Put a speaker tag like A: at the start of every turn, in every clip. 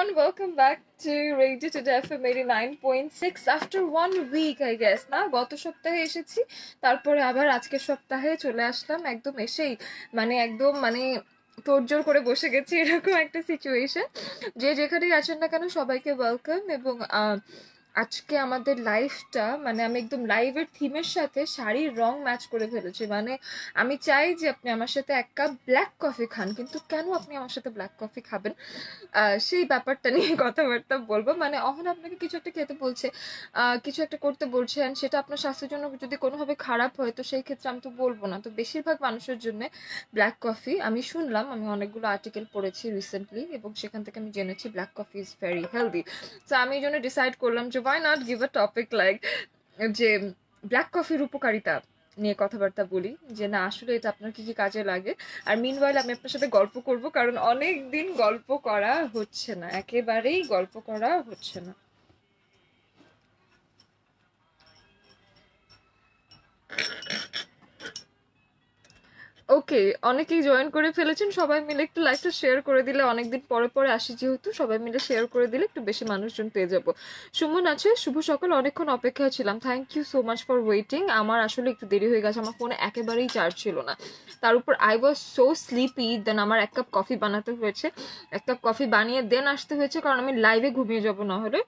A: everyone, welcome back to Radio to FM 89.6 after one week I guess না গত সপ্তাহে এসেছি তারপরে আবার আজকের সপ্তাহে চলে আসলাম একদম এসেই মানে একদম মানে তোরজোর করে বসে গেছি এরকম একটা সিচুয়েশন যে যেখানেই আছেন না কেন সবাইকে ওয়েলকাম এবং আজকে আমাদের লাইফটা মানে আমি একদম লাইভের থিমের সাথে শাড়ির রং ম্যাচ করে ফেলেছি মানে আমি চাই যে আপনি আমার সাথে এক কাপ ব্ল্যাক কফি খান কিন্তু কেন আপনি আমার সাথে ব্ল্যাক কফি খাবেন সেই ব্যাপারটা নিয়ে কথাবার্তা বলবো মানে অহন আপনাকে কিছু একটা খেতে বলছে কিছু একটা করতে বলছে অ্যান্ড সেটা আপনার স্বাস্থ্যের জন্য যদি কোনোভাবে খারাপ হয় তো সেই ক্ষেত্রে আমি তো বলবো না তো বেশিরভাগ মানুষের জন্য ব্ল্যাক কফি আমি শুনলাম আমি অনেকগুলো আর্টিকেল পড়েছি রিসেন্টলি এবং সেখান থেকে আমি জেনেছি black coffee is very healthy তো আমি এই জন্য ডিসাইড করলাম যে why not give a topic like যে ব্ল্যাক কফির উপকারিতা নিয়ে কথাবার্তা বলি যে না আসলে এটা আপনার কি কি কাজে লাগে আর মিন ওয়াইল আমি আপনার সাথে গল্প করব কারণ অনেক দিন গল্প করা হচ্ছে না একেবারেই গল্প করা হচ্ছে না ওকে অনেকেই জয়েন করে ফেলেছেন সবাই মিলে একটু লাইফটা শেয়ার করে দিলে অনেকদিন পরে পরে আসি যেহেতু সবাই মিলে শেয়ার করে দিলে একটু বেশি মানুষজন পেয়ে যাব সুমন আছে শুভ সকাল অনেকক্ষণ অপেক্ষা ছিলাম thank you so much for waiting আমার আসলে একটু দেরি হয়ে গেছে আমার ফোনে একেবারেই চার্জ ছিল না তার উপর I was so sleepy then আমার এক কাপ কফি বানাতে হয়েছে এক কাপ কফি বানিয়ে দেন আসতে হয়েছে কারণ আমি লাইভে ঘুমিয়ে যাবো না হলে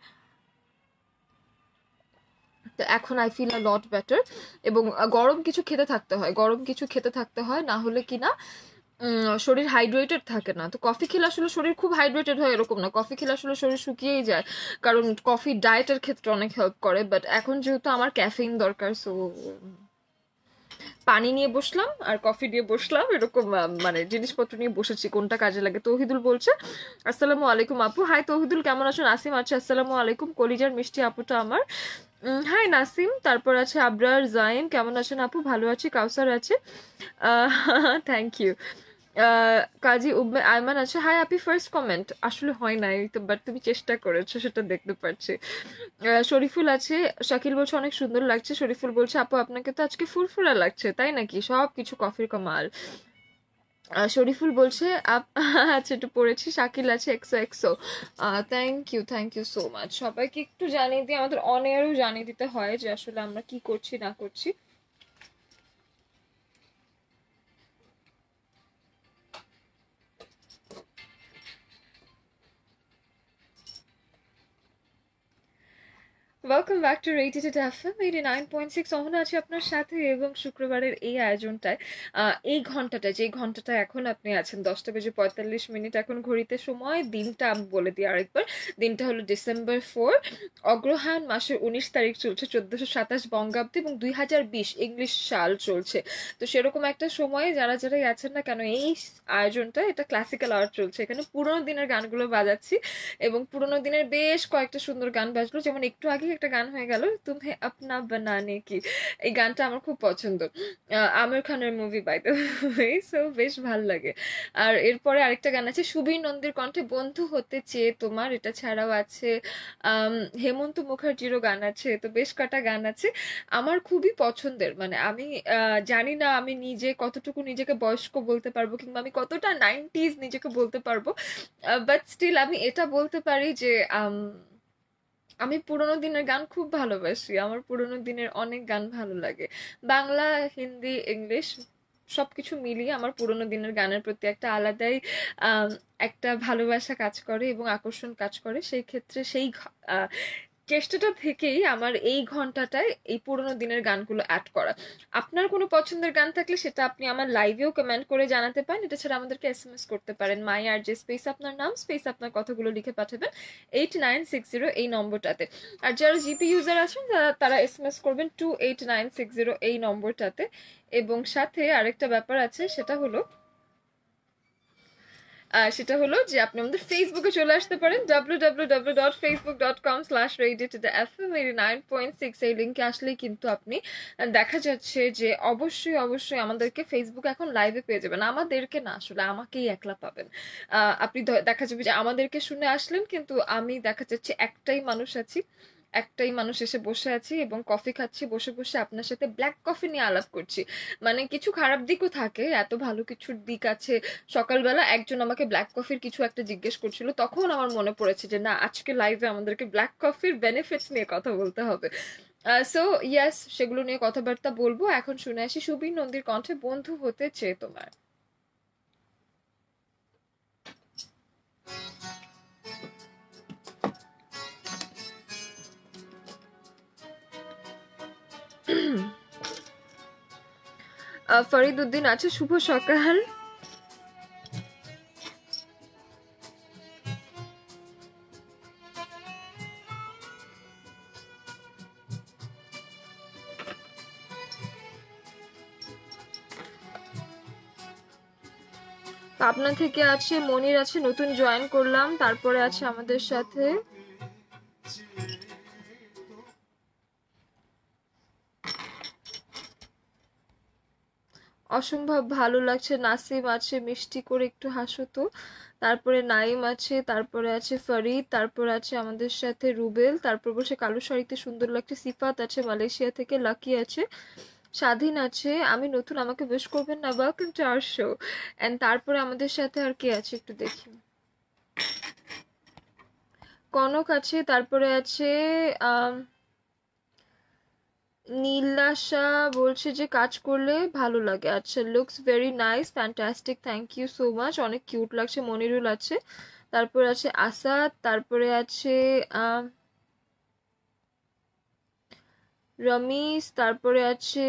A: তো এখন I feel a lot better এবং গরম কিছু খেতে থাকতে হয় গরম কিছু খেতে থাকতে হয় না হলে কি না শরীর হাইড্রেটেড থাকে না তো কফি খেলে আসলে শরীর খুব হাইড্রেটেড হয় এরকম না কফি খেলে আসলে শরীর শুকিয়েই যায় কারণ কফি ডায়েটের ক্ষেত্রে অনেক হেল্প করে বাট এখন যেহেতু আমার ক্যাফেইন দরকার সো পানি নিয়ে বসলাম আর কফি নিয়ে বসলাম এরকম মানে জিনিসপত্র নিয়ে বসেছি কোনটা কাজে লাগে তৌহিদুল বলছে আসসালামু আলাইকুম আপু হাই তৌহিদুল কেমন আছেন আসিম আছে আচ্ছা, আসসালামু আলাইকুম কলিজার মিষ্টি আপুটা আমার হাই নাসিম তারপর আছে আবরার জাইন কেমন আছেন আপু ভালো আছে কাউসার আছে থ্যাংক ইউ কাজী উব আয়মান আছে হাই আপি ফার্স্ট কমেন্ট আসলে হয় নাই তো বাট তুমি চেষ্টা করেছো সেটা দেখতে পাচ্ছি শরীফুল আছে শাকিল বলছে অনেক সুন্দর লাগছে শরীফুল বলছে আপু আপনাকে তো আজকে ফুরফুরা লাগছে তাই নাকি সব কিছু কফির কমাল শরীফুল বলছে আপ আচ্ছা একটু পড়েছি শাকিল আছে একশো একশো thank you thank you so much সবাইকে একটু জানিয়ে দিয়ে আমাদের অনেয়ারও জানিয়ে দিতে হয় যে আসলে আমরা কি করছি না করছি welcome back to radio today FM eighty nine point six অহন আছে আপনার সাথে এবং শুক্রবারের এই আয়োজনটায় এই ঘন্টাটা যে ঘন্টাটা এখন আপনি আছেন দশটা বেজে পঁয়তাল্লিশ মিনিট এখন ঘড়িতে সময় দিনটা আমি বলে দিই আরেকবার দিনটা হলো ডিসেম্বর ফোর অগ্রহায়ণ মাসের উনিশ তারিখ চলছে চোদ্দোশো সাতাশ বঙ্গাব্দ এবং দুই হাজার বিশ ইংলিশ সাল চলছে তো সেরকম একটা সময়ে যারা যারাই আছেন না কেন এই আয়োজনটা এটা ক্লাসিক্যাল আর্ট চলছে এখানে পুরোনো দিনের গানগুলো বাজাচ্ছি এবং পুরোনো দিনের বেশ কয়েকটা সুন্দর গান বাজলো যেমন একটু আগে একটা গান হয়ে গেল তুমি আপনা বানানে কি এই গানটা আমার খুব পছন্দ আমির খানের মুভি বাই সো বেশ ভাল লাগে আর এরপরে আরেকটা গান আছে সুবীর নন্দীর কণ্ঠে বন্ধু হতে চেয়ে তোমার এটা ছাড়াও আছে হেমন্ত মুখার্জিরও গান আছে তো বেশ কটা গান আছে আমার খুবই পছন্দের মানে আমি জানি না আমি নিজে কতটুকু নিজেকে বয়স্ক বলতে পারবো কিংবা আমি কতটা নাইনটিজ নিজেকে বলতে পারবো বাট স্টিল আমি এটা বলতে পারি যে আমি পুরোনো দিনের গান খুব ভালোবাসি আমার পুরোনো দিনের অনেক গান ভালো লাগে বাংলা হিন্দি ইংলিশ সব কিছু মিলিয়ে আমার পুরোনো দিনের গানের প্রতি একটা আলাদাই একটা ভালোবাসা কাজ করে এবং আকর্ষণ কাজ করে সেই ক্ষেত্রে সেই চেষ্টাটা থেকেই আমার এই ঘন্টাটায় এই পুরোনো দিনের গানগুলো অ্যাড করা আপনার কোনো পছন্দের গান থাকলে সেটা আপনি আমার লাইভেও কমেন্ট করে জানাতে পারেন এটা ছাড়া আমাদেরকে এস এম এস করতে পারেন মাই আর যে স্পেস আপনার নাম স্পেস আপনার কথাগুলো লিখে পাঠাবেন এইট নাইন সিক্স জিরো এই নম্বরটাতে আর যারা জিপি ইউজার আছেন তারা তারা এস এম এস করবেন two eight nine six zero এই নম্বরটাতে এবং সাথে আরেকটা ব্যাপার আছে সেটা হলো সেটা হলো যে আপনি আমাদের ফেসবুকে চলে আসতে পারেন W W W dot Facebook dot com slash radio today F M eighty nine point six এই লিঙ্কে আসলেই কিন্তু আপনি দেখা যাচ্ছে যে অবশ্যই অবশ্যই আমাদেরকে ফেসবুক এখন লাইভে পেয়ে যাবেন আমাদেরকে না আসলে আমাকেই একলা পাবেন আপনি দেখা যাবে যে আমাদেরকে শুনে আসলেন কিন্তু আমি দেখা যাচ্ছে একটাই মানুষ আছি একটাই মানুষ এসে বসে আছি এবং কফি খাচ্ছি বসে বসে আপনার সাথে ব্ল্যাক কফি নিয়ে আলাপ করছি মানে কিছু খারাপ দিকও থাকে এত ভালো কিছুর দিক আছে সকালবেলা একজন আমাকে ব্ল্যাক কফির কিছু একটা জিজ্ঞেস করছিল তখন আমার মনে পড়েছে যে না আজকে লাইভে আমাদেরকে ব্ল্যাক কফির বেনিফিটস নিয়ে কথা বলতে হবে সো ইয়াস সেগুলো নিয়ে কথাবার্তা বলবো এখন শুনে আসি সুবীর নন্দীর কণ্ঠে বন্ধু হতে চেয়ে তোমার ফরিদ উদ্দিন আছে শুভ সকাল পাবনা থেকে আছে মনির আছে নতুন জয়েন করলাম তারপরে আছে আমাদের সাথে অসম্ভব ভালো লাগছে নাসিম আছে মিষ্টি করে একটু হাসো তো তারপরে নাইম আছে তারপরে আছে ফরিদ তারপরে আছে আমাদের সাথে রুবেল তারপর বসে কালো শাড়িতে সুন্দর লাগছে সিফাত আছে মালয়েশিয়া থেকে লাকি আছে স্বাধীন আছে আমি নতুন আমাকে বেশ করবেন না বা কিন্তু চারশো অ্যান্ড তারপরে আমাদের সাথে আর কে আছে একটু দেখি কনক আছে তারপরে আছে নীলাশা বলছে যে কাজ করলে ভালো লাগে আচ্ছা looks very nice fantastic thank you so much অনেক কিউট লাগছে মনিরুল আছে তারপরে আছে আসাদ তারপরে আছে রমিস তারপরে আছে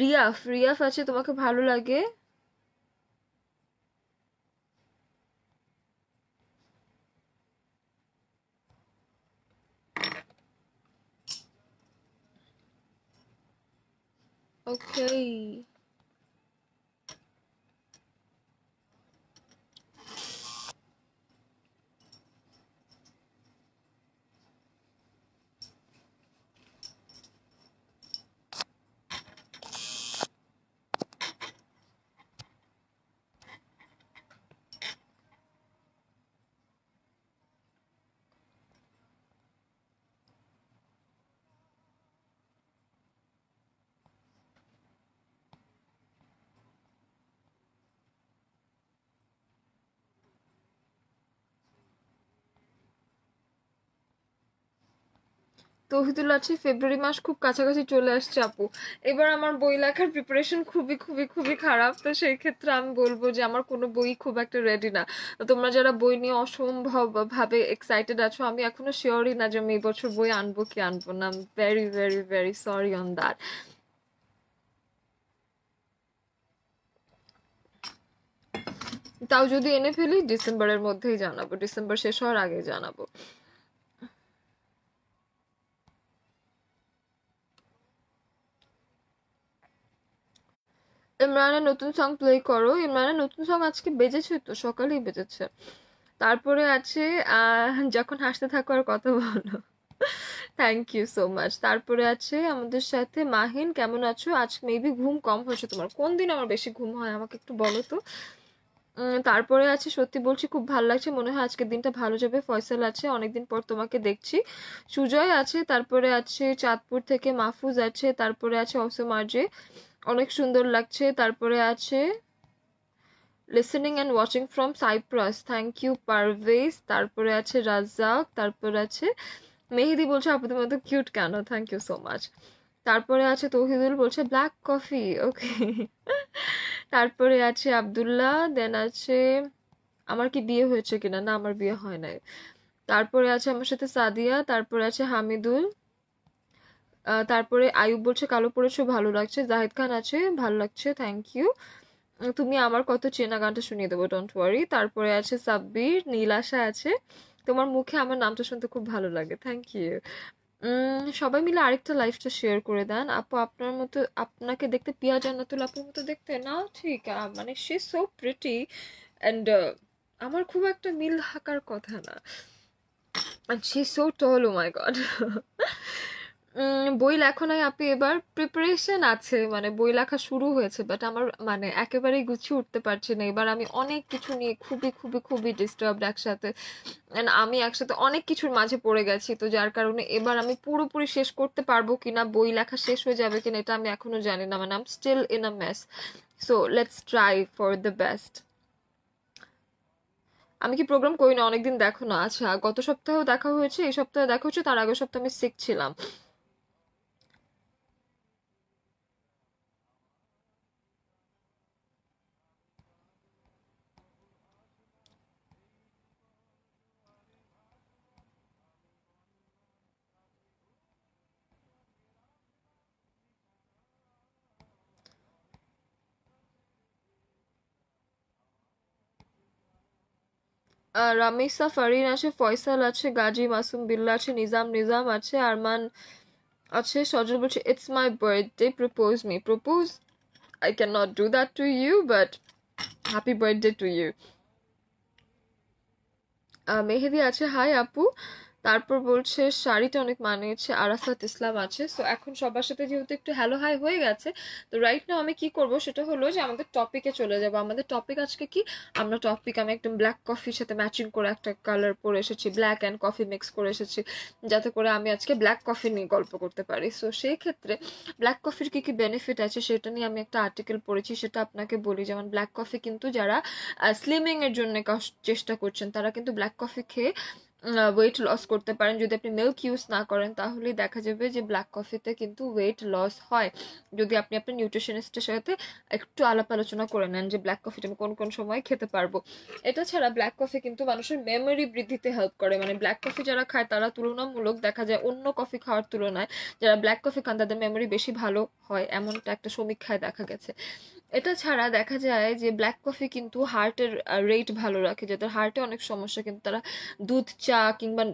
A: রিয়াফ রিয়াফ আছে তোমাকে ভালো লাগে Okay. তৌহিদুল আছে ফেব্রুয়ারি মাস খুব কাছাকাছি চলে আসছে আপু এবার আমার বই লেখার প্রিপারেশন খুবই খুবই খুবই খারাপ তো সেই ক্ষেত্রে আমি বলবো যে আমার কোনো বই খুব একটা রেডি না তোমরা যারা বই নিয়ে অসম্ভব ভাবে এক্সাইটেড আছো আমি এখনো শিওরই না যে আমি এবছর বই আনবো কি আনবো না very very very sorry on that তাও যদি এনে ফেলি ডিসেম্বরের মধ্যেই জানাবো ডিসেম্বর শেষ হওয়ার আগে জানাবো ইমরানের নতুন সং প্লে করো ইমরানের নতুন সং আজকে বেজেছে তো সকালেই বেজেছে তারপরে আছে যখন হাসতে থাকো আর কথা বলো থ্যাংক ইউ সো মাচ তারপরে আছে আমাদের সাথে মাহিন কেমন আছো আজ মেবি ঘুম কম হয়েছে তোমার কোন দিন আমার বেশি ঘুম হয় আমাকে একটু বলো তো তারপরে আছে সত্যি বলছি খুব ভালো লাগছে মনে হয় আজকের দিনটা ভালো যাবে ফয়সাল আছে অনেকদিন পর তোমাকে দেখছি সুজয় আছে তারপরে আছে চাঁদপুর থেকে মাহফুজ আছে তারপরে আছে আর্জে অনেক সুন্দর লাগছে তারপরে আছে listening and watching from Cyprus thank you Parvez তারপরে আছে রাজ্জাক তারপরে আছে মেহেদি বলছে আপনাদের মতো কিউট কেন থ্যাংক ইউ সো মাচ তারপরে আছে তহিদুল বলছে ব্ল্যাক কফি ওকে তারপরে আছে আবদুল্লাহ দেন আছে আমার কি বিয়ে হয়েছে কিনা না আমার বিয়ে হয় নাই তারপরে আছে আমার সাথে সাদিয়া তারপরে আছে হামিদুল তারপরে আয়ুব বলছে কালো পড়েছো ভালো লাগছে জাহিদ খান আছে ভালো লাগছে থ্যাংক ইউ তুমি আমার কত চেনা গানটা শুনিয়ে দেবো ডোন্ট ওয়ারি তারপরে আছে সাব্বির নীলাশা আছে তোমার মুখে আমার নামটা শুনতে খুব ভালো লাগে থ্যাংক ইউ সবাই মিলে আরেকটা লাইফটা শেয়ার করে দেন আপু আপনার মতো আপনাকে দেখতে পিয়া জান্নাতুল আপুর মতো দেখতে না ঠিক মানে সে সো প্রিটি অ্যান্ড আমার খুব একটা মিল থাকার কথা না and say so tall oh my god বই লেখো নাই আপনি এবার প্রিপারেশন আছে মানে বই লেখা শুরু হয়েছে বাট আমার মানে একেবারেই গুছিয়ে উঠতে পারছি না এবার আমি অনেক কিছু নিয়ে খুবই খুবই খুবই ডিস্টার্বড একসাথে অ্যান্ড আমি একসাথে অনেক কিছুর মাঝে পড়ে গেছি তো যার কারণে এবার আমি পুরোপুরি শেষ করতে পারবো কিনা বই লেখা শেষ হয়ে যাবে কিনা এটা আমি এখনো জানি না মানে I'm still in a mess so let's try for the best আমি কি প্রোগ্রাম করি না অনেকদিন দেখো না আচ্ছা গত সপ্তাহেও দেখা হয়েছে এই সপ্তাহে দেখা হচ্ছে তার আগের সপ্তাহে আমি শিখছিলাম ছিলাম রামিসা ফারিন আছে ফয়সাল আছে গাজী মাসুম বিল্লা আছে নিজাম নিজাম আছে আরমান আছে সজল বলছে it's my birthday propose me propose I can not do that to you but happy birthday to you Mehedi আছে হাই আপু তারপর বলছে শাড়িটা অনেক মানিয়েছে আরাফাত ইসলাম আছে সো এখন সবার সাথে যেহেতু একটু হ্যালো হাই হয়ে গেছে তো রাইট নাও আমি কি করব সেটা হলো যে আমাদের টপিকে চলে যাব আমাদের টপিক আজকে কি আমরা টপিক আমি একদম ব্ল্যাক কফির সাথে ম্যাচিং করে একটা কালার পরে এসেছি ব্ল্যাক অ্যান্ড কফি মিক্স করে এসেছি যাতে করে আমি আজকে ব্ল্যাক কফি নিয়ে গল্প করতে পারি সো সেই ক্ষেত্রে ব্ল্যাক কফির কী কী বেনিফিট আছে সেটা নিয়ে আমি একটা আর্টিকেল পড়েছি সেটা আপনাকে বলি যেমন ব্ল্যাক কফি কিন্তু যারা স্লিমিংয়ের জন্য চেষ্টা করছেন তারা কিন্তু ব্ল্যাক কফি খেয়ে ওয়েট লস করতে পারেন যদি আপনি মিল্ক ইউজ না করেন তাহলে দেখা যাবে যে ব্ল্যাক কফিতে কিন্তু ওয়েট লস হয় যদি আপনি আপনার নিউট্রিশনিস্টের সাথে একটু আলাপ আলোচনা করে নেন যে ব্ল্যাক কফিটা আমি কোন কোন সময় খেতে পারবো এটা ছাড়া ব্ল্যাক কফি কিন্তু মানুষের মেমোরি বৃদ্ধিতে হেল্প করে মানে ব্ল্যাক কফি যারা খায় তারা তুলনামূলক দেখা যায় অন্য কফি খাওয়ার তুলনায় যারা ব্ল্যাক কফি খান তাদের মেমোরি বেশি ভালো হয় এমনটা একটা সমীক্ষায় দেখা গেছে এটা ছাড়া দেখা যায় যে ব্ল্যাক কফি কিন্তু হার্টের রেট ভালো রাখে যাদের হার্টে অনেক সমস্যা কিন্তু তারা দুধ চা কিংবা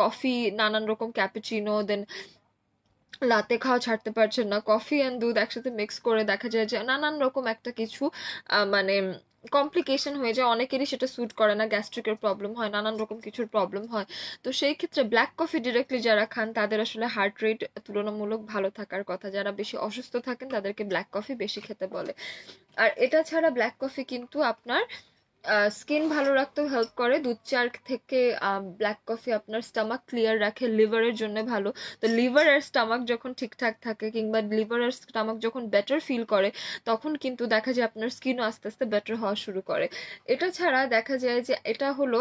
A: কফি নানান রকম ক্যাপেচিনো দেন লাতে খাওয়া ছাড়তে পারছেন না কফি অ্যান্ড দুধ একসাথে মিক্স করে দেখা যায় যে নানান রকম একটা কিছু মানে কমপ্লিকেশন হয়ে যায় অনেকেরই সেটা স্যুট করে না গ্যাস্ট্রিকের প্রবলেম হয় নানান রকম কিছুর প্রবলেম হয় তো সেই ক্ষেত্রে ব্ল্যাক কফি ডিরেক্টলি যারা খান তাদের আসলে হার্ট রেট তুলনামূলক ভালো থাকার কথা যারা বেশি অসুস্থ থাকেন তাদেরকে ব্ল্যাক কফি বেশি খেতে বলে আর এটা ছাড়া ব্ল্যাক কফি কিন্তু আপনার স্কিন ভালো রাখতেও হেল্প করে দুধ চার থেকে ব্ল্যাক কফি আপনার স্টামাক ক্লিয়ার রাখে লিভারের জন্য ভালো তো লিভার আর স্টামাক যখন ঠিকঠাক থাকে কিংবা লিভার আর স্টামাক যখন বেটার ফিল করে তখন কিন্তু দেখা যায় আপনার স্কিনও আস্তে আস্তে বেটার হওয়া শুরু করে এটা ছাড়া দেখা যায় যে এটা হলো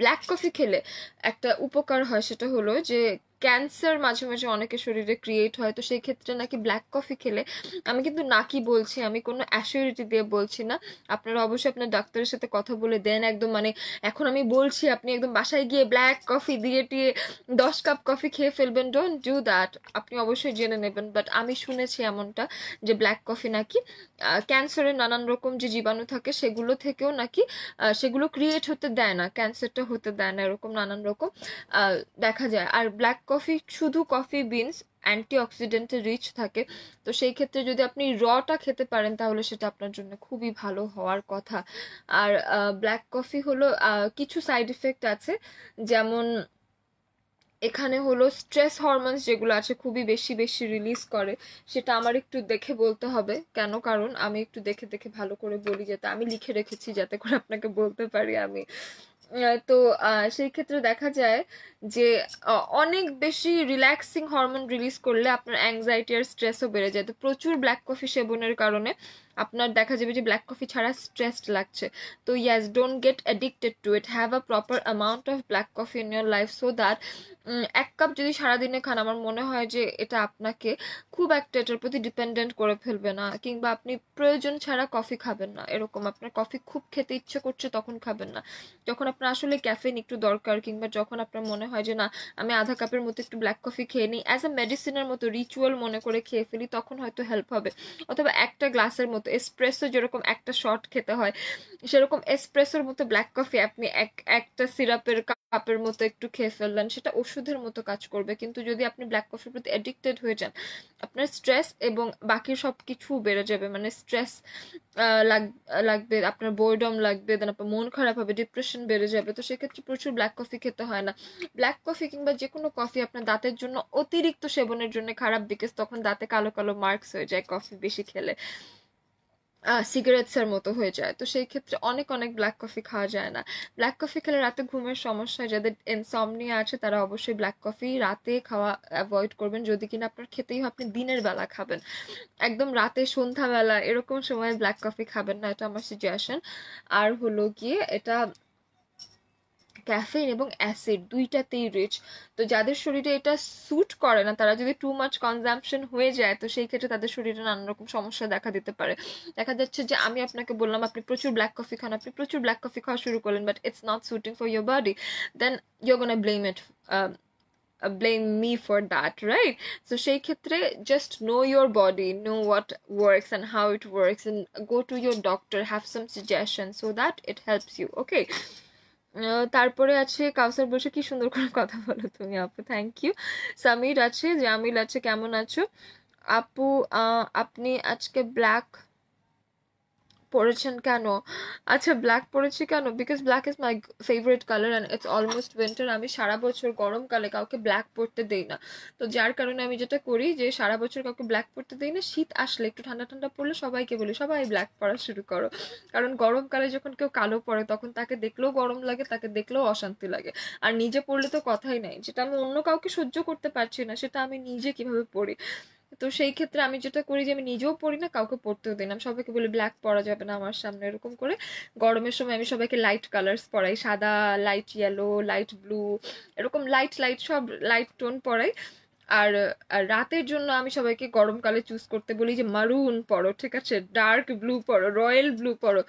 A: ব্ল্যাক কফি খেলে একটা উপকার হয় সেটা হলো যে ক্যান্সার মাঝে মাঝে অনেকের শরীরে ক্রিয়েট হয় তো সেই ক্ষেত্রে নাকি ব্ল্যাক কফি খেলে আমি কিন্তু নাকি বলছি আমি কোনো অ্যাসিউরিটি দিয়ে বলছি না আপনারা অবশ্যই আপনার ডাক্তারের সাথে কথা বলে দেন একদম মানে এখন আমি বলছি আপনি একদম বাসায় গিয়ে ব্ল্যাক কফি দিয়ে টিয়ে দশ কাপ কফি খেয়ে ফেলবেন ডোন্ট ডু দ্যাট আপনি অবশ্যই জেনে নেবেন বাট আমি শুনেছি এমনটা যে ব্ল্যাক কফি নাকি ক্যান্সারের নানান রকম যে জীবাণু থাকে সেগুলো থেকেও নাকি সেগুলো ক্রিয়েট হতে দেয় না ক্যান্সারটা হতে দেয় না এরকম নানান রকম দেখা যায় আর ব্ল্যাক কফি শুধু কফি বিনস অ্যান্টিঅক্সিডেন্টে রিচ থাকে তো সেই ক্ষেত্রে যদি আপনি রটা খেতে পারেন তাহলে সেটা আপনার জন্য খুবই ভালো হওয়ার কথা আর ব্ল্যাক কফি হলো কিছু সাইড এফেক্ট আছে যেমন এখানে হলো স্ট্রেস হরমোনস যেগুলো আছে খুবই বেশি বেশি রিলিজ করে সেটা আমার একটু দেখে বলতে হবে কেন কারণ আমি একটু দেখে দেখে ভালো করে বলি যাতে আমি লিখে রেখেছি যাতে করে আপনাকে বলতে পারি আমি তো সেই ক্ষেত্রে দেখা যায় যে অনেক বেশি রিল্যাক্সিং হরমোন রিলিজ করলে আপনার অ্যাংজাইটি আর স্ট্রেসও বেড়ে যায় তো প্রচুর ব্ল্যাক কফি সেবনের কারণে আপনার দেখা যাবে যে ব্ল্যাক কফি ছাড়া স্ট্রেসড লাগছে তো yes don't get addicted to it have a proper amount of black coffee in your life so that এক কাপ যদি সারাদিনে খান আমার মনে হয় যে এটা আপনাকে খুব একটা এটার প্রতি ডিপেন্ডেন্ট করে ফেলবে না কিংবা আপনি প্রয়োজন ছাড়া কফি খাবেন না এরকম আপনার কফি খুব খেতে ইচ্ছে করছে তখন খাবেন না যখন আপনার আসলে ক্যাফেন একটু দরকার কিংবা যখন আপনার মনে হয় যে না আমি আধা কাপের মতো একটু ব্ল্যাক কফি খেয়ে নিই অ্যাজ এ মেডিসিনের মতো রিচুয়াল মনে করে খেয়ে ফেলি তখন হয়তো হেল্প হবে অথবা একটা গ্লাসের মতো মতো এসপ্রেসো যেরকম একটা শট খেতে হয় সেরকম এসপ্রেসোর মতো ব্ল্যাক কফি আপনি এক একটা সিরাপের কাপের মতো একটু খেয়ে ফেললেন সেটা ওষুধের মতো কাজ করবে কিন্তু যদি আপনি ব্ল্যাক কফির প্রতি অ্যাডিক্টেড হয়ে যান আপনার স্ট্রেস এবং বাকি সব কিছু বেড়ে যাবে মানে স্ট্রেস লাগবে আপনার বোর্ডম লাগবে দেন আপনার মন খারাপ হবে ডিপ্রেশন বেড়ে যাবে তো সেক্ষেত্রে প্রচুর ব্ল্যাক কফি খেতে হয় না ব্ল্যাক কফি কিংবা যে কোনো কফি আপনার দাঁতের জন্য অতিরিক্ত সেবনের জন্য খারাপ বিকজ তখন দাঁতে কালো কালো মার্কস হয়ে যায় কফি বেশি খেলে সিগারেটসের মতো হয়ে যায় তো সেই ক্ষেত্রে অনেক অনেক ব্ল্যাক কফি খাওয়া যায় না ব্ল্যাক কফি খেলে রাতে ঘুমের সমস্যা যাদের নিয়ে আছে তারা অবশ্যই ব্ল্যাক কফি রাতে খাওয়া অ্যাভয়েড করবেন যদি কিনা আপনার খেতেই আপনি দিনের বেলা খাবেন একদম রাতে সন্ধ্যাবেলা এরকম সময় ব্ল্যাক কফি খাবেন না এটা আমার সিচুয়েশন আর হলো গিয়ে এটা ক্যাফেইন এবং অ্যাসিড দুইটাতেই রিচ তো যাদের শরীরে এটা স্যুট করে না তারা যদি টু মাচ কনজাম্পশন হয়ে যায় তো সেই ক্ষেত্রে তাদের শরীরে নানান রকম সমস্যা দেখা দিতে পারে দেখা যাচ্ছে যে আমি আপনাকে বললাম আপনি প্রচুর ব্ল্যাক কফি খান আপনি প্রচুর ব্ল্যাক কফি খাওয়া শুরু করলেন but it's not suiting for your body then your blame it blame me for that, right so সেই ক্ষেত্রে just know your body know what works and how it works, and go to your doctor have some suggestions so that it helps you, okay তারপরে আছে কাউসার বসে কি সুন্দর করে কথা বলো তুমি আপু থ্যাংক ইউ সামির আছে জামিল আছে কেমন আছো আপু আপনি আজকে ব্ল্যাক পরেছেন কেন আচ্ছা ব্ল্যাক পরেছি কেন because black is my favourite colour and it's almost winter আমি সারা বছর গরমকালে কাউকে ব্ল্যাক পরতে দিই না তো যার কারণে আমি যেটা করি যে সারা বছর কাউকে ব্ল্যাক পরতে দিই না শীত আসলে একটু ঠান্ডা ঠান্ডা পড়লে সবাইকে বলি সবাই ব্ল্যাক পরা শুরু করো কারণ গরমকালে যখন কেউ কালো পরে তখন তাকে দেখলেও গরম লাগে তাকে দেখলেও অশান্তি লাগে আর নিজে পড়লে তো কথাই নাই যেটা আমি অন্য কাউকে সহ্য করতে পারছি না সেটা আমি নিজে কিভাবে পড়ি তো সেই ক্ষেত্রে আমি যেটা করি যে আমি নিজেও পড়ি না কাউকে পড়তেও দিই না আমি সবাইকে বলি ব্ল্যাক পরা যাবে না আমার সামনে এরকম করে গরমের সময় আমি সবাইকে লাইট কালার্স পরাই সাদা লাইট ইয়েলো লাইট ব্লু এরকম লাইট লাইট সব লাইট টোন পরাই আর রাতের জন্য আমি সবাইকে গরমকালে চুজ করতে বলি যে মারুন পরো ঠিক আছে ডার্ক ব্লু পরো রয়্যাল ব্লু পরো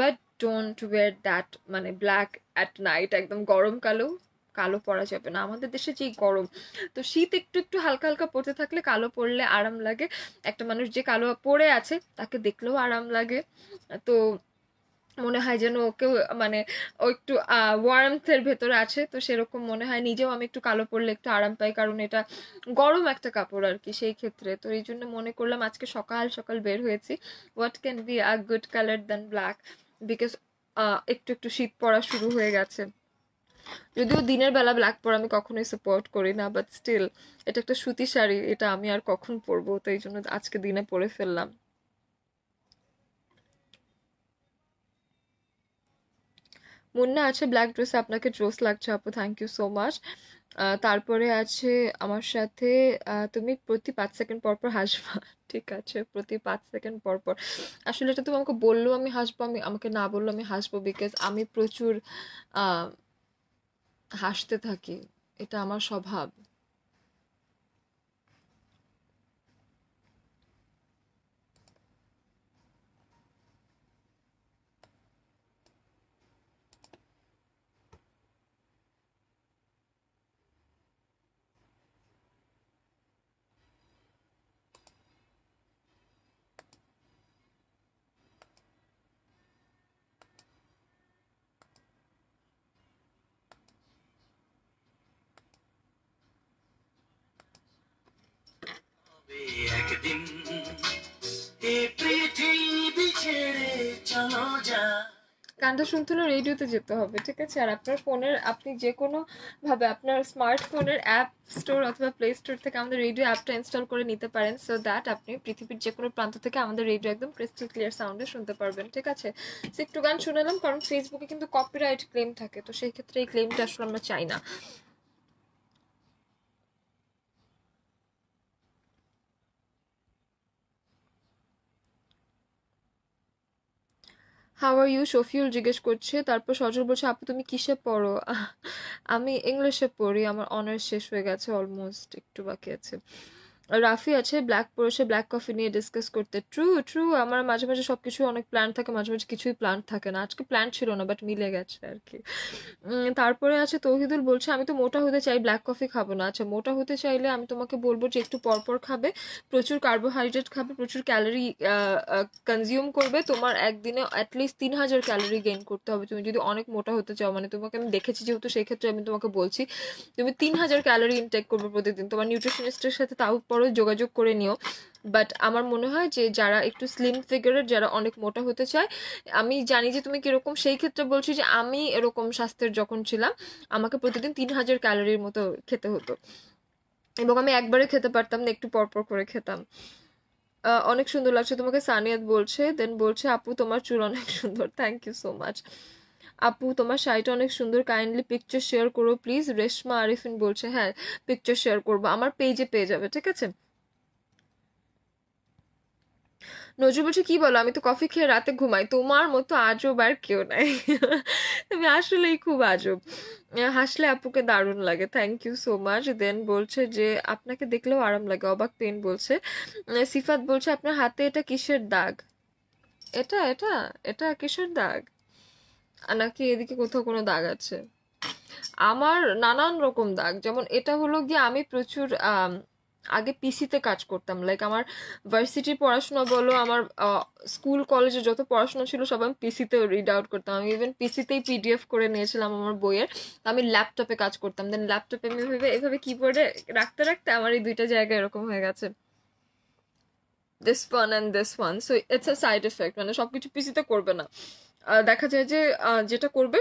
A: বাট ডোন্ট ওয়ের দ্যাট মানে ব্ল্যাক অ্যাট নাইট একদম গরমকালেও কালো পরা যাবে না আমাদের দেশে যেই গরম তো শীত একটু একটু হালকা হালকা পড়তে থাকলে কালো পরলে আরাম লাগে একটা মানুষ যে কালো পরে আছে তাকে দেখলেও আরাম লাগে তো মনে হয় যেন ওকেও মানে ও একটু ওয়ার্মথের ভেতরে আছে তো সেরকম মনে হয় নিজেও আমি একটু কালো পরলে একটু আরাম পাই কারণ এটা গরম একটা কাপড় আর কি সেই ক্ষেত্রে তো এই জন্য মনে করলাম আজকে সকাল সকাল বের হয়েছি what can be a good colour than black because একটু একটু শীত পড়া শুরু হয়ে গেছে যদিও দিনের বেলা ব্ল্যাক পর আমি কখনোই সাপোর্ট করি না বাট স্টিল এটা একটা সুতি শাড়ি এটা আমি আর কখন পরবো তো এই জন্য আজকে দিনে পরে ফেললাম মুন্না আছে ব্ল্যাক ড্রেস আপনাকে ড্রেস লাগছে আপু থ্যাংক ইউ সো মাচ তারপরে আছে আমার সাথে তুমি প্রতি পাঁচ সেকেন্ড পর পর হাসবা ঠিক আছে প্রতি পাঁচ সেকেন্ড পর পর আসলে এটা তুমি আমাকে বললেও আমি হাসবো আমি আমাকে না বললেও আমি হাসবো বিকজ আমি প্রচুর হাসতে থাকি এটা আমার স্বভাব গানটা শুনতে হলে রেডিওতে যেতে হবে ঠিক আছে আর আপনার ফোনের আপনি যে কোনো ভাবে আপনার স্মার্টফোনের অ্যাপ স্টোর অথবা প্লে স্টোর থেকে আমাদের রেডিও অ্যাপটা ইনস্টল করে নিতে পারেন সো দ্যাট আপনি পৃথিবীর যে কোনো প্রান্ত থেকে আমাদের রেডিও একদম ক্রিস্টাল ক্লিয়ার সাউন্ডে শুনতে পারবেন ঠিক আছে সো একটু গান শুনালাম কারণ ফেসবুকে কিন্তু কপিরাইট ক্লেম থাকে তো সেই ক্ষেত্রে এই ক্লেমটা আসলে আমরা চাই না হাউ আর ইউ শফিউল জিজ্ঞেস করছে তারপর সজল বলছে আপু তুমি কিসে পড়ো আমি ইংলিশে পড়ি আমার অনার্স শেষ হয়ে গেছে অলমোস্ট একটু বাকি আছে রাফি আছে ব্ল্যাক পরশে ব্ল্যাক কফি নিয়ে ডিসকাস করতে ট্রু ট্রু আমার মাঝে মাঝে সব কিছুই অনেক প্ল্যান থাকে মাঝে মাঝে কিছুই প্ল্যান থাকে না আজকে প্ল্যান ছিল না বাট মিলে গেছে আর কি তারপরে আছে তৌহিদুল বলছে আমি তো মোটা হতে চাই ব্ল্যাক কফি খাবো না আচ্ছা মোটা হতে চাইলে আমি তোমাকে বলবো যে একটু পরপর খাবে প্রচুর কার্বোহাইড্রেট খাবে প্রচুর ক্যালোরি কনজিউম করবে তোমার একদিনে অ্যাটলিস্ট তিন হাজার ক্যালোরি গেইন করতে হবে তুমি যদি অনেক মোটা হতে চাও মানে তোমাকে আমি দেখেছি যেহেতু সেক্ষেত্রে আমি তোমাকে বলছি তুমি তিন হাজার ক্যালোরি ইনটেক করবে প্রতিদিন তোমার নিউট্রিশনিস্টের সাথে তাও করো যোগাযোগ করে নিও বাট আমার মনে হয় যে যারা একটু স্লিম ফিগারের যারা অনেক মোটা হতে চায় আমি জানি যে তুমি কীরকম সেই ক্ষেত্রে বলছি যে আমি এরকম স্বাস্থ্যের যখন ছিলাম আমাকে প্রতিদিন তিন হাজার ক্যালোরির মতো খেতে হতো এবং আমি একবারে খেতে পারতাম না একটু পরপর করে খেতাম অনেক সুন্দর লাগছে তোমাকে সানিয়াত বলছে দেন বলছে আপু তোমার চুল অনেক সুন্দর থ্যাংক ইউ সো মাচ আপু তোমার শাড়িটা অনেক সুন্দর কাইন্ডলি পিকচার শেয়ার করো প্লিজ রেশমা আরিফিন বলছে হ্যাঁ পিকচার শেয়ার করবো আমার পেজে পেয়ে যাবে ঠিক আছে নজরুল বলছে কি বলো আমি তো কফি খেয়ে রাতে ঘুমাই তোমার মতো আজব আর কেউ নাই তুমি আসলেই খুব আজব হাসলে আপুকে দারুণ লাগে thank you so much then বলছে যে আপনাকে দেখলেও আরাম লাগে অবাক পেন বলছে সিফাত বলছে আপনার হাতে এটা কিসের দাগ এটা এটা এটা কিসের দাগ নাকি এদিকে কোথাও কোনো দাগ আছে আমার নানান রকম দাগ যেমন এটা হলো গিয়ে আমি প্রচুর আগে পিসিতে কাজ করতাম লাইক আমার ভার্সিটির পড়াশোনা বলো আমার স্কুল কলেজে যত পড়াশোনা ছিল সব আমি পিসিতে রিড আউট করতাম আমি ইভেন পিসিতেই পিডিএফ করে নিয়েছিলাম আমার বইয়ের আমি ল্যাপটপে কাজ করতাম দেন ল্যাপটপে আমি ভেবে এভাবে কিবোর্ডে রাখতে রাখতে আমার এই দুইটা জায়গা এরকম হয়ে গেছে this one and this one so it's a side effect মানে সব কিছু পিসিতে করবে না দেখা যায় যে যেটা করবে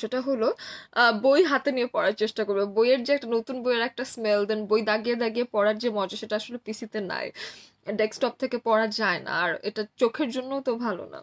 A: সেটা হলো বই হাতে নিয়ে পড়ার চেষ্টা করবে বইয়ের যে একটা নতুন বইয়ের একটা স্মেল দেন বই দাগিয়ে দাগিয়ে পড়ার যে মজা সেটা আসলে পিসিতে নাই ডেস্কটপ থেকে পড়া যায় না আর এটা চোখের জন্যও তো ভালো না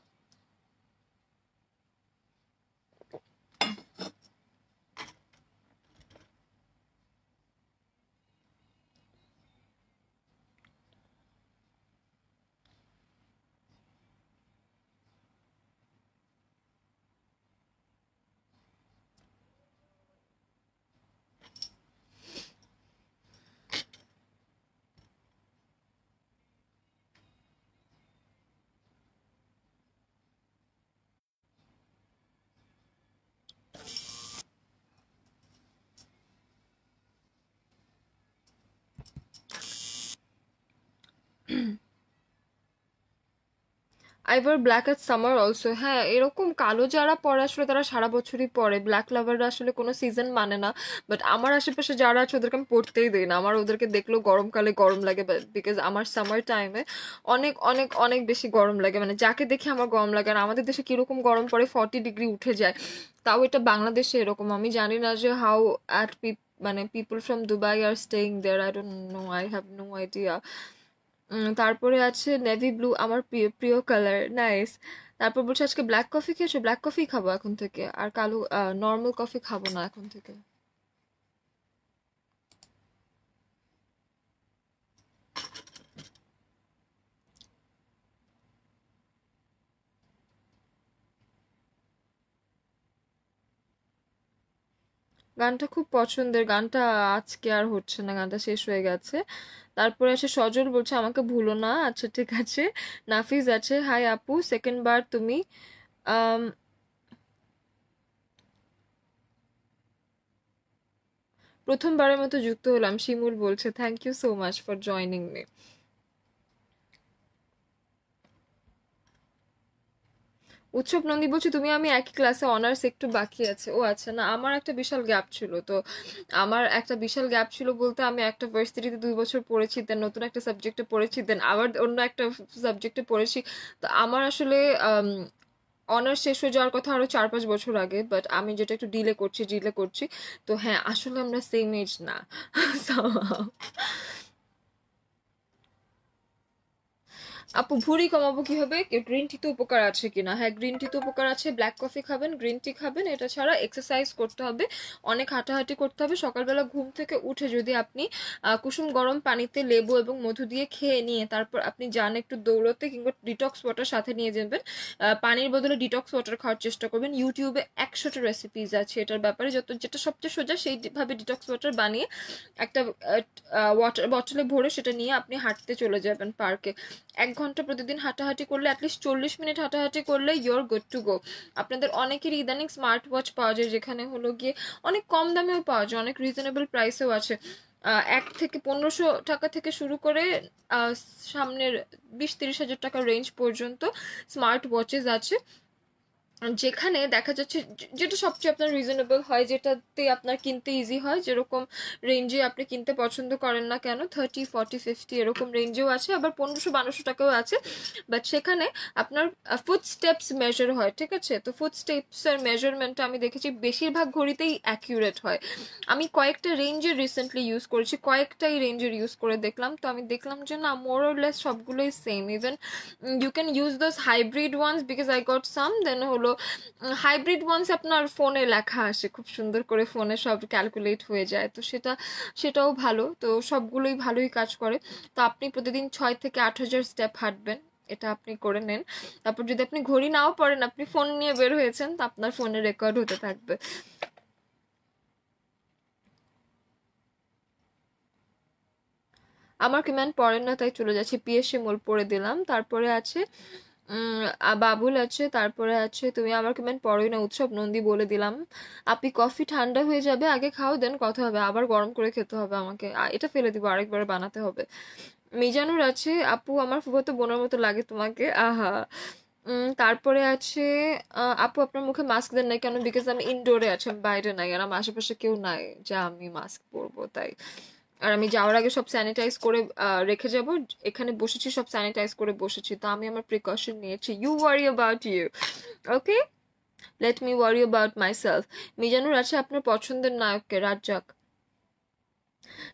A: I wear black at summer also হ্যাঁ এরকম কালো যারা পরে আসলে তারা সারা বছরই পরে ব্ল্যাক লাভাররা আসলে কোনো সিজন মানে না বাট আমার আশেপাশে যারা আছে ওদেরকে আমি পড়তেই দিই না আমার ওদেরকে দেখলেও গরমকালে গরম লাগে বিকজ আমার সামার টাইমে অনেক অনেক অনেক বেশি গরম লাগে মানে যাকে দেখে আমার গরম লাগে আর আমাদের দেশে কীরকম গরম পড়ে ফর্টি ডিগ্রি উঠে যায় তাও এটা বাংলাদেশে এরকম আমি জানি না যে হাউ অ্যাট পিপ মানে people from Dubai are staying there I don't know I have no idea তারপরে আছে নেভি ব্লু আমার প্রিয় প্রিয় কালার নাইস তারপর বলছে আজকে ব্ল্যাক কফি খেয়েছো ব্ল্যাক কফি খাবো এখন থেকে আর কালো নর্মাল কফি খাবো না এখন থেকে গানটা খুব পছন্দের গানটা আজকে আর হচ্ছে না গানটা শেষ হয়ে গেছে তারপরে এসে সজল বলছে আমাকে ভুলো না আচ্ছা ঠিক আছে নাফিজ আছে হাই আপু সেকেন্ড বার তুমি প্রথমবারের মতো যুক্ত হলাম শিমুল বলছে thank you so much for joining me Utsab Nandi বলছি তুমি আমি একই ক্লাসে অনার্স একটু বাকি আছে ও আচ্ছা না আমার একটা বিশাল গ্যাপ ছিল তো আমার একটা বিশাল গ্যাপ ছিল বলতে আমি একটা পরিস্থিতিতে দুই বছর পড়েছি দেন নতুন একটা সাবজেক্টে পড়েছি দেন আবার অন্য একটা সাবজেক্টে পড়েছি তো আমার আসলে অনার্স শেষ হয়ে যাওয়ার কথা আরও চার পাঁচ বছর আগে বাট আমি যেটা একটু ডিলে করছি ডিলে করছি তো হ্যাঁ আসলে আমরা সেম এজ না আপু ভুঁড়ি কমাবো কিভাবে গ্রিন তো উপকার আছে কিনা হ্যাঁ গ্রিন তো উপকার আছে ব্ল্যাক কফি খাবেন গ্রিন টি খাবেন এটা ছাড়া এক্সারসাইজ করতে হবে অনেক হাঁটাহাঁটি করতে হবে সকালবেলা ঘুম থেকে উঠে যদি আপনি কুসুম গরম পানিতে লেবু এবং মধু দিয়ে খেয়ে নিয়ে তারপর আপনি যান একটু দৌড়তে কিংবা ডিটক্স ওয়াটার সাথে নিয়ে যাবেন পানির বদলে ডিটক্স ওয়াটার খাওয়ার চেষ্টা করবেন ইউটিউবে একশোটা রেসিপিজ আছে এটার ব্যাপারে যত যেটা সবচেয়ে সোজা সেইভাবে ডিটক্স ওয়াটার বানিয়ে একটা ওয়াটার বটলে ভরে সেটা নিয়ে আপনি হাঁটতে চলে যাবেন পার্কে এক ঘন্টা ঘন্টা প্রতিদিন হাঁটাহাঁটি করলে অ্যাটলিস্ট চল্লিশ মিনিট হাঁটাহাঁটি করলে ইউর গুড টু গো আপনাদের অনেকের ইদানিং স্মার্ট ওয়াচ পাওয়া যায় যেখানে হলো গিয়ে অনেক কম দামেও পাওয়া যায় অনেক রিজনেবল প্রাইসেও আছে এক থেকে পনেরোশো টাকা থেকে শুরু করে সামনের বিশ তিরিশ হাজার টাকা রেঞ্জ পর্যন্ত স্মার্ট ওয়াচেস আছে যেখানে দেখা যাচ্ছে যেটা সবচেয়ে আপনার রিজনেবল হয় যেটাতে আপনার কিনতে ইজি হয় যেরকম রেঞ্জে আপনি কিনতে পছন্দ করেন না কেন থার্টি ফর্টি ফিফটি এরকম রেঞ্জেও আছে আবার পনেরোশো বারোশো টাকাও আছে বাট সেখানে আপনার ফুড স্টেপস মেজার হয় ঠিক আছে তো ফুড স্টেপসের মেজারমেন্টটা আমি দেখেছি বেশিরভাগ ঘড়িতেই অ্যাকিউরেট হয় আমি কয়েকটা রেঞ্জের রিসেন্টলি ইউজ করেছি কয়েকটাই রেঞ্জের ইউজ করে দেখলাম তো আমি দেখলাম যে না মোর অর লেস সবগুলোই same even you can use those hybrid ones because I got some then হলো এগুলো হাইব্রিড বন্ডস আপনার ফোনে লেখা আসে খুব সুন্দর করে ফোনে সব ক্যালকুলেট হয়ে যায় তো সেটা সেটাও ভালো তো সবগুলোই ভালোই কাজ করে তো আপনি প্রতিদিন ছয় থেকে আট হাজার স্টেপ হাঁটবেন এটা আপনি করে নেন তারপর যদি আপনি ঘড়ি নাও পড়েন আপনি ফোন নিয়ে বের হয়েছেন তো আপনার ফোনে রেকর্ড হতে থাকবে আমার কমেন্ট পড়েন না তাই চলে যাচ্ছে পিএসএ মোল পড়ে দিলাম তারপরে আছে বাবুল আছে তারপরে আছে তুমি আমার কেমন পড়োই না উৎসব নন্দী বলে দিলাম আপনি কফি ঠান্ডা হয়ে যাবে আগে খাও দেন কথা হবে আবার গরম করে খেতে হবে আমাকে এটা ফেলে দিব আরেকবার বানাতে হবে মিজানুর আছে আপু আমার ফুফাতো বোনের মতো লাগে তোমাকে আহা তারপরে আছে আপু আপনার মুখে মাস্ক দেন নাই কেন বিকজ আমি ইনডোরে আছি আমি বাইরে নাই আর আমার আশেপাশে কেউ নাই যে আমি মাস্ক পরবো তাই আর আমি যাওয়ার আগে সব স্যানিটাইজ করে রেখে যাব এখানে বসেছি সব স্যানিটাইজ করে বসেছি তো আমি আমার প্রিকশন নিয়েছি you worry about you okay let me worry about myself Mizanur আছে আপনার পছন্দের নায়ককে রাজ্জাক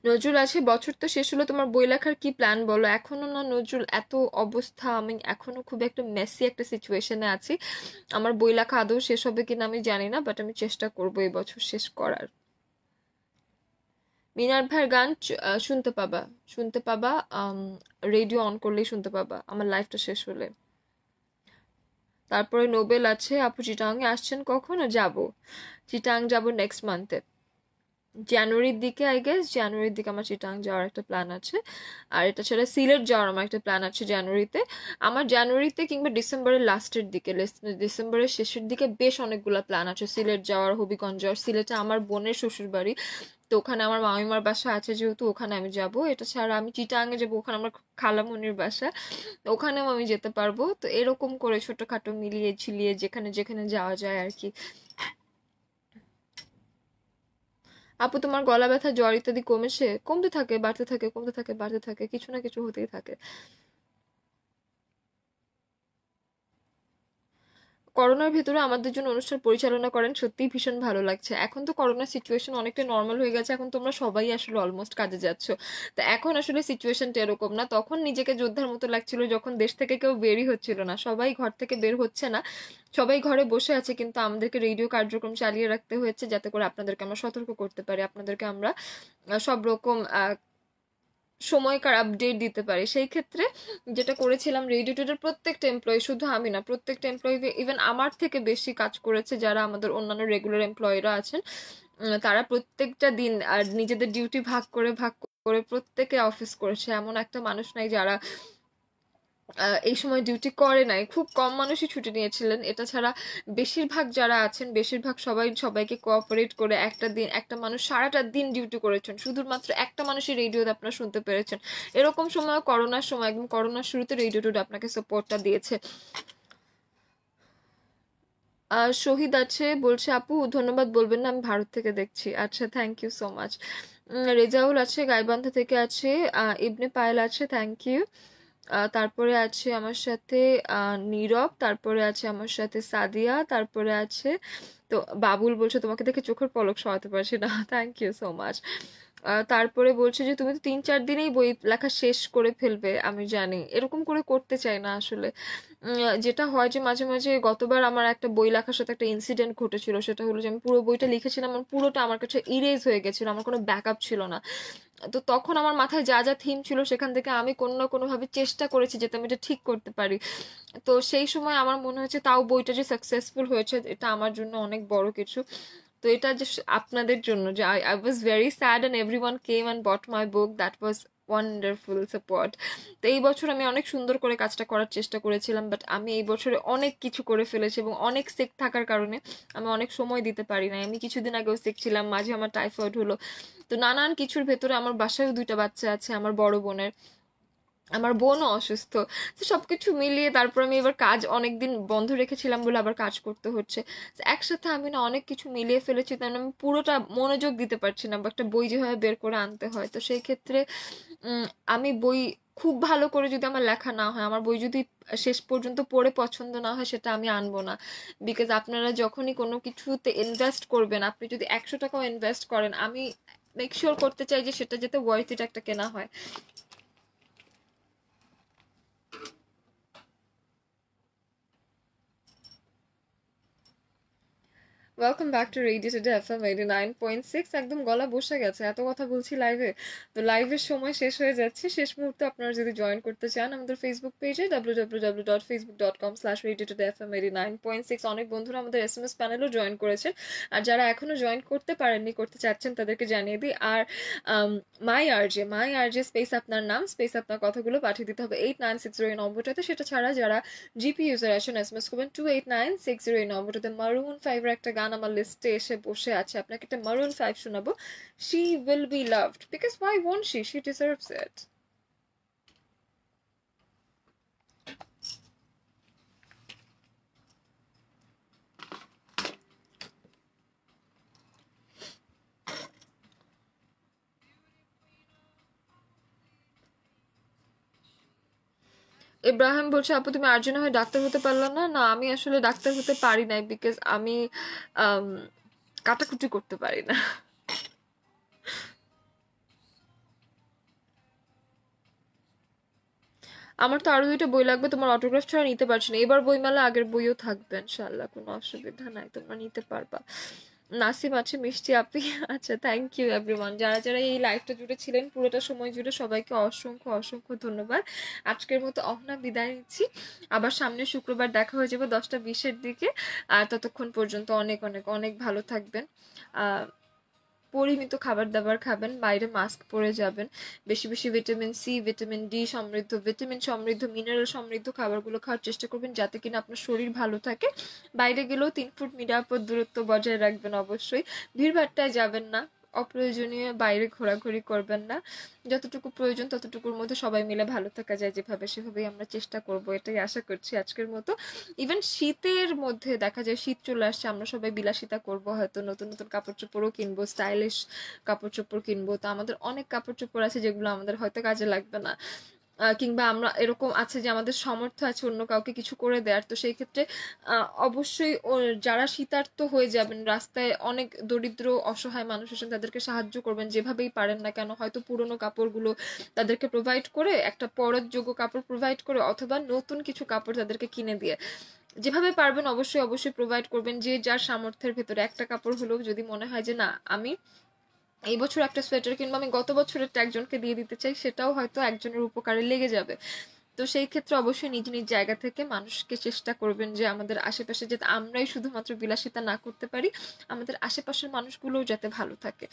A: নজরুল আছে বছর তো শেষ হলো তোমার বই লেখার কি প্ল্যান বলো এখনো না নজরুল এত অবস্থা আমি এখনো খুব একটা মেসি একটা সিচুয়েশনে আছি আমার বই লেখা আদৌ শেষ হবে কিনা আমি জানি না বাট আমি চেষ্টা করবো এবছর শেষ করার মিনার ভাইয়ের গান শুনতে পাবা শুনতে পাবা রেডিও অন করলেই শুনতে পাবা আমার লাইফটা শেষ হলে তারপরে নোবেল আছে আপু চিটাংয়ে আসছেন কখনো যাব চিটাং যাব নেক্সট মান্থে জানুয়ারির দিকে আই গেস জানুয়ারির দিকে আমার চিটাং যাওয়ার একটা প্ল্যান আছে আর এটা ছাড়া সিলেট যাওয়ার আমার একটা প্ল্যান আছে জানুয়ারিতে আমার জানুয়ারিতে কিংবা ডিসেম্বরের লাস্টের দিকে ডিসেম্বরের শেষের দিকে বেশ অনেকগুলো প্ল্যান আছে সিলেট যাওয়ার হবিগঞ্জ যাওয়ার সিলেটে আমার বোনের শ্বশুর বাড়ি তো ওখানে আমার মামিমার বাসা আছে যেহেতু ওখানে আমি যাব এটা ছাড়া আমি চিটাঙে যাবো ওখানে আমার খালামনির বাসা ওখানেও আমি যেতে পারবো তো এরকম করে ছোটোখাটো মিলিয়ে ঝিলিয়ে যেখানে যেখানে যাওয়া যায় আর কি আপু তোমার গলা ব্যথা জ্বর ইত্যাদি কমেছে কমতে থাকে বাড়তে থাকে কমতে থাকে বাড়তে থাকে কিছু না কিছু হতেই থাকে করোনার ভেতরে আমাদের জন্য অনুষ্ঠান পরিচালনা করেন সত্যিই ভীষণ ভালো লাগছে এখন তো করোনার সিচুয়েশন অনেকটা নর্মাল হয়ে গেছে এখন তোমরা সবাই আসলে অলমোস্ট কাজে যাচ্ছ তো এখন আসলে সিচুয়েশনটা এরকম না তখন নিজেকে যোদ্ধার মতো লাগছিল যখন দেশ থেকে কেউ বেরই হচ্ছিল না সবাই ঘর থেকে বের হচ্ছে না সবাই ঘরে বসে আছে কিন্তু আমাদেরকে রেডিও কার্যক্রম চালিয়ে রাখতে হয়েছে যাতে করে আপনাদেরকে আমরা সতর্ক করতে পারি আপনাদেরকে আমরা সব রকম সময়কার আপডেট দিতে পারি সেই ক্ষেত্রে যেটা করেছিলাম রেডিওটেডের প্রত্যেকটা এমপ্লয়ি শুধু আমি না প্রত্যেকটা এমপ্লয়ি ইভেন আমার থেকে বেশি কাজ করেছে যারা আমাদের অন্যান্য রেগুলার এমপ্লয়িরা আছেন তারা প্রত্যেকটা দিন আর নিজেদের ডিউটি ভাগ করে ভাগ করে প্রত্যেকে অফিস করেছে এমন একটা মানুষ নাই যারা এই সময় ডিউটি করে নাই খুব কম মানুষই ছুটি নিয়েছিলেন এটা ছাড়া বেশিরভাগ যারা আছেন বেশিরভাগ সবাই সবাইকে কোঅপারেট করে একটা দিন একটা মানুষ সারাটা দিন ডিউটি করেছেন শুধুমাত্র একটা মানুষই রেডিওতে আপনারা শুনতে পেরেছেন এরকম সময় করোনার সময় একদম করোনার শুরুতে রেডিও টুডে আপনাকে সাপোর্টটা দিয়েছে শহীদ আছে বলছে আপু ধন্যবাদ বলবেন না আমি ভারত থেকে দেখছি আচ্ছা thank you so much Rezaul আছে গাইবান্ধা থেকে আছে ইবনে পায়েল আছে থ্যাংক ইউ তারপরে আছে আমার সাথে নীরব তারপরে আছে আমার সাথে সাদিয়া তারপরে আছে তো বাবুল বলছে তোমাকে দেখে চোখের পলক সরাতে পারছি না থ্যাংক ইউ সো মাচ তারপরে বলছে যে তুমি তো তিন চার দিনেই বই লেখা শেষ করে ফেলবে আমি জানি এরকম করে করতে চাই না আসলে যেটা হয় যে মাঝে মাঝে গতবার আমার একটা বই লেখার সাথে একটা ইনসিডেন্ট ঘটেছিল সেটা হলো যে আমি পুরো বইটা লিখেছিলাম আমার পুরোটা আমার কাছে ইরেজ হয়ে গেছিলো আমার কোনো ব্যাকআপ ছিল না তো তখন আমার মাথায় যা যা থিম ছিল সেখান থেকে আমি কোনো না কোনোভাবে চেষ্টা করেছি যাতে আমি এটা ঠিক করতে পারি তো সেই সময় আমার মনে হয়েছে তাও বইটা যে সাকসেসফুল হয়েছে এটা আমার জন্য অনেক বড় কিছু তো এটা যে আপনাদের জন্য যে I I was very sad and everyone came and bought my book that was wonderful support তো এই বছর আমি অনেক সুন্দর করে কাজটা করার চেষ্টা করেছিলাম বাট আমি এই বছরে অনেক কিছু করে ফেলেছি এবং অনেক সেক থাকার কারণে আমি অনেক সময় দিতে পারি না আমি কিছুদিন আগেও শিখছিলাম ছিলাম মাঝে আমার টাইফয়েড হলো তো নানান কিছুর ভেতরে আমার বাসায়ও দুইটা বাচ্চা আছে আমার বড় বোনের আমার বোনও অসুস্থ তো সব কিছু মিলিয়ে তারপর আমি এবার কাজ অনেক দিন বন্ধ রেখেছিলাম বলে আবার কাজ করতে হচ্ছে একসাথে আমি না অনেক কিছু মিলিয়ে ফেলেছি তার মানে আমি পুরোটা মনোযোগ দিতে পারছি না বা একটা বই যেভাবে বের করে আনতে হয় তো সেই ক্ষেত্রে আমি বই খুব ভালো করে যদি আমার লেখা না হয় আমার বই যদি শেষ পর্যন্ত পড়ে পছন্দ না হয় সেটা আমি আনবো না বিকজ আপনারা যখনই কোনো কিছুতে ইনভেস্ট করবেন আপনি যদি একশো টাকাও ইনভেস্ট করেন আমি মেক শিওর করতে চাই যে সেটা যাতে এটা একটা কেনা হয় welcome back to today M eighty nine point six একদম গলা বসে গেছে এত কথা বলছি লাইভে তো লাইভের সময় শেষ হয়ে যাচ্ছে শেষ মুহূর্তে আপনারা যদি জয়েন করতে চান আমাদের ফেসবুক পেজে W W W dot Facebook dot com slash F M eighty nine point six অনেক বন্ধুরা আমাদের এস এম এস প্যানেলও জয়েন করেছেন আর যারা এখনও জয়েন করতে পারেননি করতে চাচ্ছেন তাদেরকে জানিয়ে দিই আর my R J my R J space আপনার নাম স্পেস আপনার কথাগুলো পাঠিয়ে দিতে হবে এইট নাইন সিক্স জিরো এই নম্বরটাতে সেটা ছাড়া যারা জিপি ইউজার আছেন এস এম এস করবেন two eight nine six zero এই নম্বরটাতে মারুন ফাইভের একটা গান আমাদের লিস্টে এশে পসে আছে আপনারা কি তে মারুন সাইড শুনাবো she will be loved because why won't she she deserves it Ibrahim বলছে আপু তুমি আর্জেন্ট হয়ে ডাক্তার হতে পারলো না না আমি আসলে ডাক্তার হতে পারি নাই বিকজ আমি কাটাকুটি করতে পারি না আমার তো আরো দুইটা বই লাগবে তোমার অটোগ্রাফ ছাড়া নিতে পারছি না এবার বইমেলা আগের বইও থাকবে ইনশাল্লাহ কোনো অসুবিধা নাই তোমরা নিতে পারবা নাসিম আছে মিষ্টি আপি আচ্ছা থ্যাংক ইউ এভরিওয়ান যারা যারা এই লাইফটা জুড়ে ছিলেন পুরোটা সময় জুড়ে সবাইকে অসংখ্য অসংখ্য ধন্যবাদ আজকের মতো অহনা বিদায় নিচ্ছি আবার সামনে শুক্রবার দেখা হয়ে যাবে দশটা বিশের দিকে আর ততক্ষণ পর্যন্ত অনেক অনেক অনেক ভালো থাকবেন পরিমিত খাবার দাবার খাবেন বাইরে মাস্ক পরে যাবেন বেশি বেশি ভিটামিন সি ভিটামিন ডি সমৃদ্ধ ভিটামিন সমৃদ্ধ মিনারেল সমৃদ্ধ খাবারগুলো খাওয়ার চেষ্টা করবেন যাতে কিনা আপনার শরীর ভালো থাকে বাইরে গেলেও তিন ফুট নিরাপদ দূরত্ব বজায় রাখবেন অবশ্যই ভিড়ভাট্টায় যাবেন না অপ্রয়োজনীয় বাইরে ঘোরাঘুরি করবেন না যতটুকু প্রয়োজন ততটুকুর মধ্যে সবাই মিলে ভালো থাকা যায় যেভাবে সেভাবেই আমরা চেষ্টা করব এটাই আশা করছি আজকের মতো ইভেন শীতের মধ্যে দেখা যায় শীত চলে আসছে আমরা সবাই বিলাসিতা করব হয়তো নতুন নতুন কাপড় চোপড়ও কিনবো স্টাইলিশ কাপড় চোপড় কিনবো তো আমাদের অনেক কাপড় চোপড় আছে যেগুলো আমাদের হয়তো কাজে লাগবে না কিংবা আমরা এরকম আছে যে আমাদের সামর্থ্য আছে অন্য কাউকে কিছু করে দেওয়ার তো সেই ক্ষেত্রে অবশ্যই যারা শীতার্থ হয়ে যাবেন রাস্তায় অনেক দরিদ্র অসহায় মানুষ আছেন তাদেরকে সাহায্য করবেন যেভাবেই পারেন না কেন হয়তো পুরনো কাপড়গুলো তাদেরকে প্রোভাইড করে একটা পরতযোগ্য কাপড় প্রোভাইড করে অথবা নতুন কিছু কাপড় তাদেরকে কিনে দিয়ে যেভাবে পারবেন অবশ্যই অবশ্যই প্রোভাইড করবেন যে যার সামর্থ্যের ভেতরে একটা কাপড় হলেও যদি মনে হয় যে না আমি এই বছর একটা সোয়েটার কিনবো আমি গত একটা একজনকে দিয়ে দিতে চাই সেটাও হয়তো একজনের উপকারে লেগে যাবে তো সেই ক্ষেত্রে অবশ্যই নিজ নিজ জায়গা থেকে মানুষকে চেষ্টা করবেন যে আমাদের আশেপাশে যাতে আমরাই শুধুমাত্র বিলাসিতা না করতে পারি আমাদের আশেপাশের মানুষগুলোও যাতে ভালো থাকে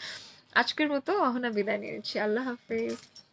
A: আজকের মতো অহনা বিদায় নিয়েছি আল্লাহ হাফেজ